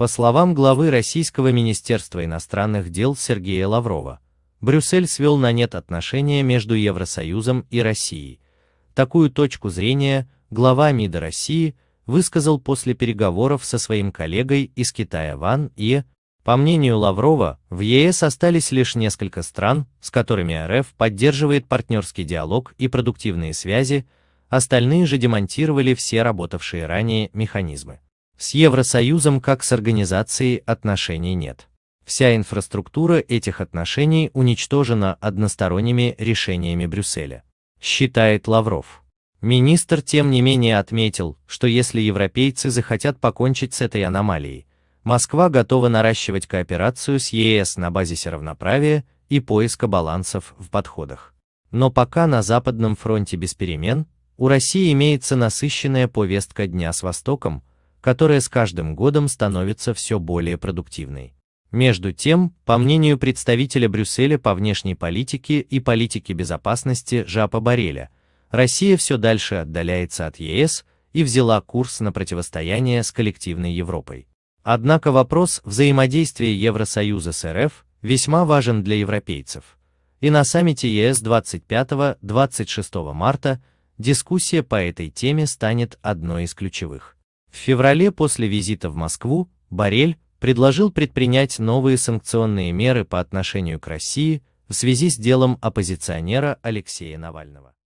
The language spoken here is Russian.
По словам главы Российского министерства иностранных дел Сергея Лаврова, Брюссель свел на нет отношения между Евросоюзом и Россией. Такую точку зрения глава МИДа России высказал после переговоров со своим коллегой из Китая Ван И. По мнению Лаврова, в ЕС остались лишь несколько стран, с которыми РФ поддерживает партнерский диалог и продуктивные связи, остальные же демонтировали все работавшие ранее механизмы. С Евросоюзом как с организацией отношений нет. Вся инфраструктура этих отношений уничтожена односторонними решениями Брюсселя, считает Лавров. Министр тем не менее отметил, что если европейцы захотят покончить с этой аномалией, Москва готова наращивать кооперацию с ЕС на базисе равноправия и поиска балансов в подходах. Но пока на Западном фронте без перемен, у России имеется насыщенная повестка дня с Востоком, которая с каждым годом становится все более продуктивной. Между тем, по мнению представителя Брюсселя по внешней политике и политике безопасности Жапа Бареля, Россия все дальше отдаляется от ЕС и взяла курс на противостояние с коллективной Европой. Однако вопрос взаимодействия Евросоюза с РФ весьма важен для европейцев. И на саммите ЕС 25-26 марта дискуссия по этой теме станет одной из ключевых. В феврале после визита в Москву Барель предложил предпринять новые санкционные меры по отношению к России в связи с делом оппозиционера Алексея Навального.